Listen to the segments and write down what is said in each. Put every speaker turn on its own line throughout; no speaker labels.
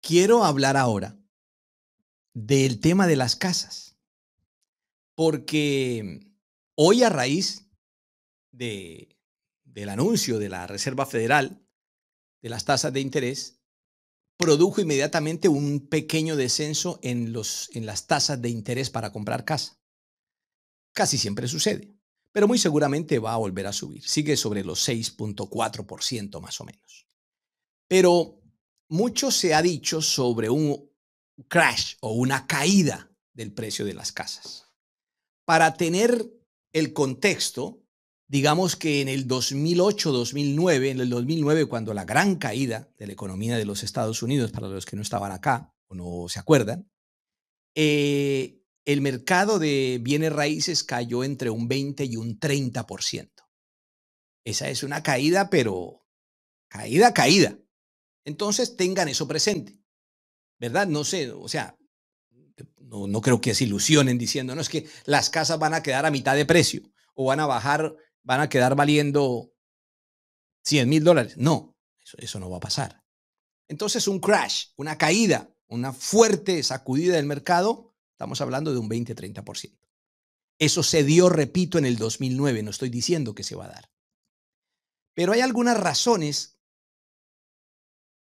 Quiero hablar ahora del tema de las casas, porque hoy a raíz de, del anuncio de la Reserva Federal de las tasas de interés, produjo inmediatamente un pequeño descenso en, los, en las tasas de interés para comprar casa. Casi siempre sucede, pero muy seguramente va a volver a subir. Sigue sobre los 6.4% más o menos. Pero mucho se ha dicho sobre un crash o una caída del precio de las casas. Para tener el contexto, digamos que en el 2008-2009, en el 2009 cuando la gran caída de la economía de los Estados Unidos, para los que no estaban acá o no se acuerdan, eh, el mercado de bienes raíces cayó entre un 20 y un 30%. Esa es una caída, pero caída, caída. Entonces tengan eso presente, ¿verdad? No sé, o sea, no, creo que se ilusionen diciendo, no, es que las casas van a quedar a mitad de precio o van a bajar, van a quedar valiendo 100 mil dólares. No, eso, eso no va a pasar. Entonces un crash, una caída, una fuerte sacudida del mercado, estamos hablando de un 20-30%. Eso se dio, repito, en el 2009, no estoy diciendo que se va a dar. Pero hay algunas razones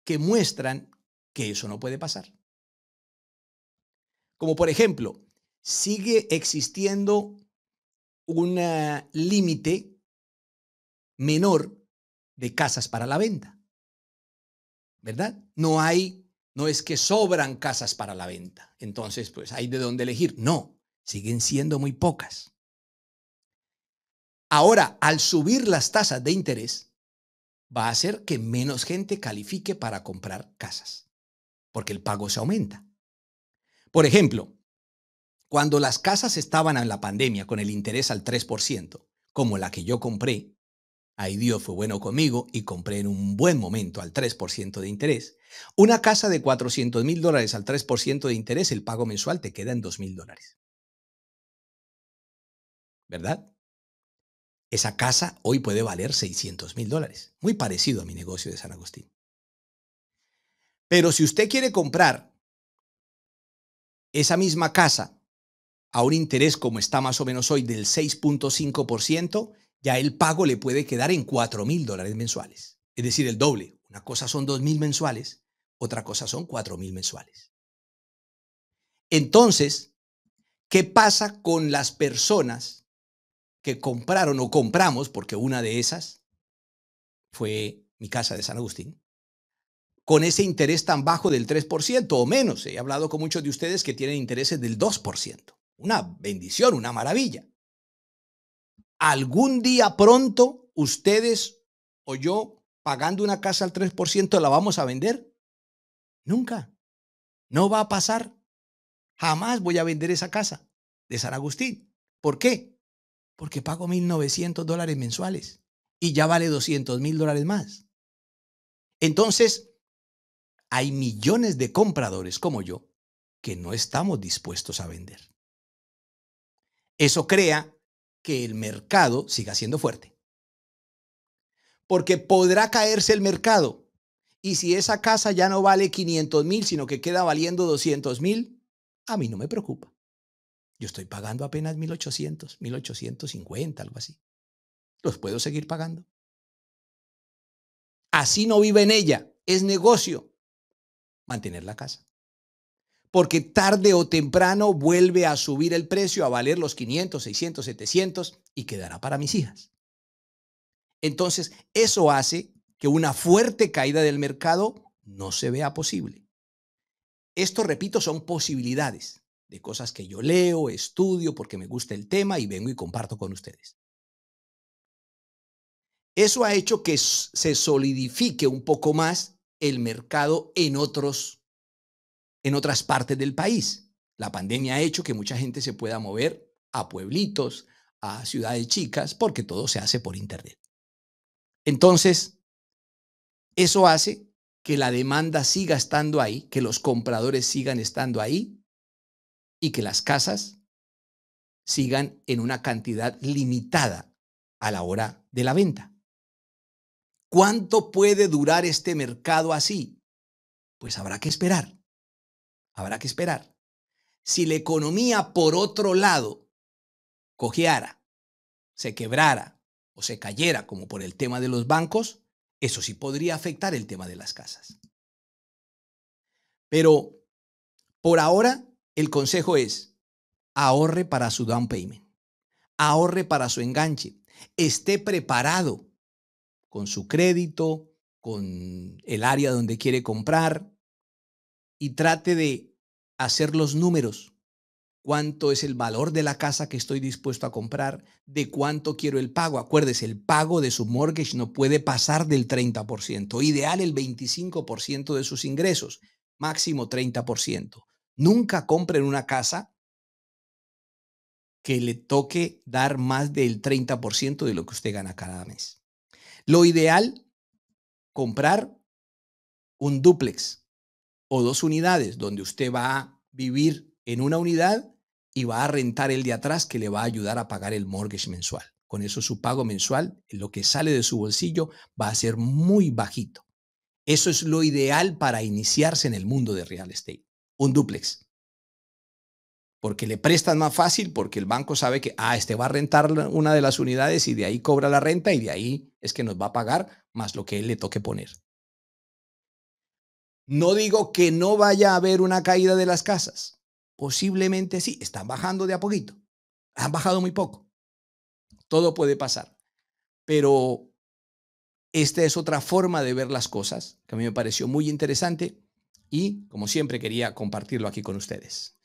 que muestran que eso no puede pasar. Como por ejemplo, sigue existiendo un límite menor de casas para la venta. ¿Verdad? No hay, no es que sobran casas para la venta. Entonces, pues hay de dónde elegir. No, siguen siendo muy pocas. Ahora, al subir las tasas de interés, va a hacer que menos gente califique para comprar casas, porque el pago se aumenta. Por ejemplo, cuando las casas estaban en la pandemia con el interés al 3%, como la que yo compré, ahí Dios fue bueno conmigo y compré en un buen momento al 3% de interés, una casa de 400 mil dólares al 3% de interés, el pago mensual te queda en 2 mil dólares. ¿Verdad? Esa casa hoy puede valer 600 mil dólares, muy parecido a mi negocio de San Agustín. Pero si usted quiere comprar esa misma casa a un interés como está más o menos hoy del 6.5%, ya el pago le puede quedar en 4 mil dólares mensuales. Es decir, el doble. Una cosa son 2 mil mensuales, otra cosa son 4 mil mensuales. Entonces, ¿qué pasa con las personas que compraron o compramos, porque una de esas fue mi casa de San Agustín, con ese interés tan bajo del 3% o menos. He hablado con muchos de ustedes que tienen intereses del 2%. Una bendición, una maravilla. Algún día pronto ustedes o yo pagando una casa al 3% la vamos a vender? Nunca. No va a pasar. Jamás voy a vender esa casa de San Agustín. ¿Por qué? porque pago 1.900 dólares mensuales y ya vale 200 mil dólares más. Entonces, hay millones de compradores como yo que no estamos dispuestos a vender. Eso crea que el mercado siga siendo fuerte. Porque podrá caerse el mercado. Y si esa casa ya no vale 500 mil, sino que queda valiendo 200 mil, a mí no me preocupa. Yo estoy pagando apenas 1800, 1850, algo así. Los puedo seguir pagando. Así no vive en ella. Es negocio mantener la casa. Porque tarde o temprano vuelve a subir el precio, a valer los 500, 600, 700 y quedará para mis hijas. Entonces, eso hace que una fuerte caída del mercado no se vea posible. Esto, repito, son posibilidades de cosas que yo leo, estudio, porque me gusta el tema y vengo y comparto con ustedes. Eso ha hecho que se solidifique un poco más el mercado en otros en otras partes del país. La pandemia ha hecho que mucha gente se pueda mover a pueblitos, a ciudades chicas, porque todo se hace por internet. Entonces, eso hace que la demanda siga estando ahí, que los compradores sigan estando ahí y que las casas sigan en una cantidad limitada a la hora de la venta. ¿Cuánto puede durar este mercado así? Pues habrá que esperar. Habrá que esperar. Si la economía, por otro lado, cojeara, se quebrara o se cayera, como por el tema de los bancos, eso sí podría afectar el tema de las casas. Pero por ahora el consejo es, ahorre para su down payment, ahorre para su enganche, esté preparado con su crédito, con el área donde quiere comprar y trate de hacer los números. ¿Cuánto es el valor de la casa que estoy dispuesto a comprar? ¿De cuánto quiero el pago? Acuérdese, el pago de su mortgage no puede pasar del 30%, ideal el 25% de sus ingresos, máximo 30%. Nunca compren una casa que le toque dar más del 30% de lo que usted gana cada mes. Lo ideal, comprar un duplex o dos unidades donde usted va a vivir en una unidad y va a rentar el de atrás que le va a ayudar a pagar el mortgage mensual. Con eso su pago mensual, lo que sale de su bolsillo, va a ser muy bajito. Eso es lo ideal para iniciarse en el mundo de real estate un duplex. Porque le prestan más fácil, porque el banco sabe que, ah, este va a rentar una de las unidades y de ahí cobra la renta y de ahí es que nos va a pagar más lo que él le toque poner. No digo que no vaya a haber una caída de las casas. Posiblemente sí, están bajando de a poquito. Han bajado muy poco. Todo puede pasar. Pero esta es otra forma de ver las cosas que a mí me pareció muy interesante y, como siempre, quería compartirlo aquí con ustedes.